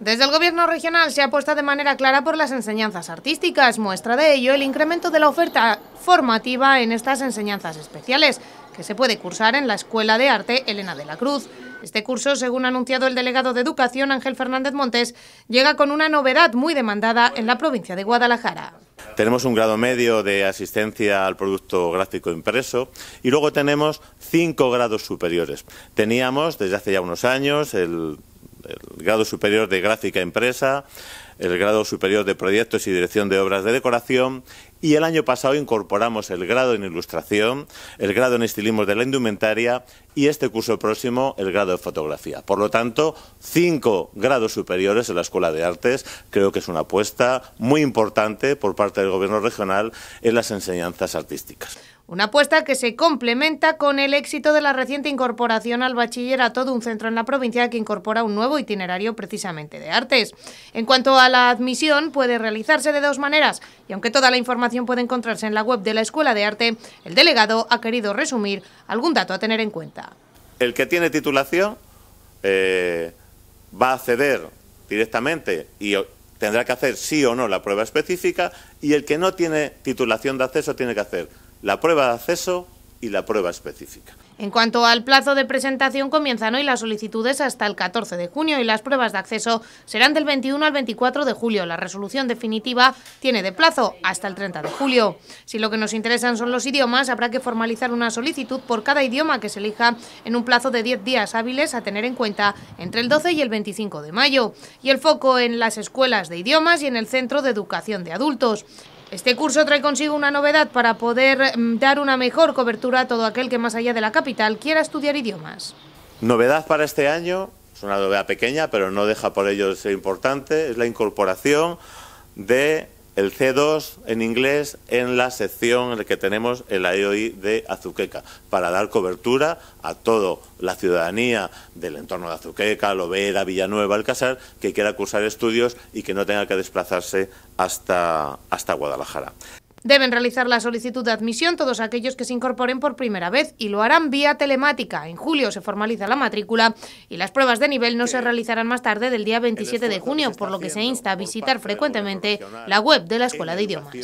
Desde el Gobierno regional se apuesta de manera clara por las enseñanzas artísticas, muestra de ello el incremento de la oferta formativa en estas enseñanzas especiales, que se puede cursar en la Escuela de Arte Elena de la Cruz. Este curso, según ha anunciado el delegado de Educación Ángel Fernández Montes, llega con una novedad muy demandada en la provincia de Guadalajara. Tenemos un grado medio de asistencia al producto gráfico impreso y luego tenemos cinco grados superiores. Teníamos desde hace ya unos años el el grado superior de gráfica Empresa, el grado superior de proyectos y dirección de obras de decoración y el año pasado incorporamos el grado en ilustración, el grado en estilismo de la indumentaria y este curso próximo el grado de fotografía. Por lo tanto, cinco grados superiores en la Escuela de Artes. Creo que es una apuesta muy importante por parte del Gobierno regional en las enseñanzas artísticas. Una apuesta que se complementa con el éxito de la reciente incorporación al bachillerato de un centro en la provincia que incorpora un nuevo itinerario precisamente de artes. En cuanto a la admisión, puede realizarse de dos maneras y aunque toda la información puede encontrarse en la web de la Escuela de Arte, el delegado ha querido resumir algún dato a tener en cuenta. El que tiene titulación eh, va a acceder directamente y tendrá que hacer sí o no la prueba específica y el que no tiene titulación de acceso tiene que hacer la prueba de acceso y la prueba específica. En cuanto al plazo de presentación, comienzan hoy las solicitudes hasta el 14 de junio y las pruebas de acceso serán del 21 al 24 de julio. La resolución definitiva tiene de plazo hasta el 30 de julio. Si lo que nos interesan son los idiomas, habrá que formalizar una solicitud por cada idioma que se elija en un plazo de 10 días hábiles a tener en cuenta entre el 12 y el 25 de mayo. Y el foco en las escuelas de idiomas y en el Centro de Educación de Adultos. Este curso trae consigo una novedad para poder mm, dar una mejor cobertura a todo aquel que más allá de la capital quiera estudiar idiomas. Novedad para este año, es una novedad pequeña, pero no deja por ello de ser importante, es la incorporación de el C2 en inglés en la sección en la que tenemos el IOI de Azuqueca, para dar cobertura a toda la ciudadanía del entorno de Azuqueca, Lovera, Villanueva, Alcázar, que quiera cursar estudios y que no tenga que desplazarse hasta, hasta Guadalajara. Deben realizar la solicitud de admisión todos aquellos que se incorporen por primera vez y lo harán vía telemática. En julio se formaliza la matrícula y las pruebas de nivel no se realizarán más tarde del día 27 de junio, por lo que se insta a visitar frecuentemente la web de la Escuela de Idiomas.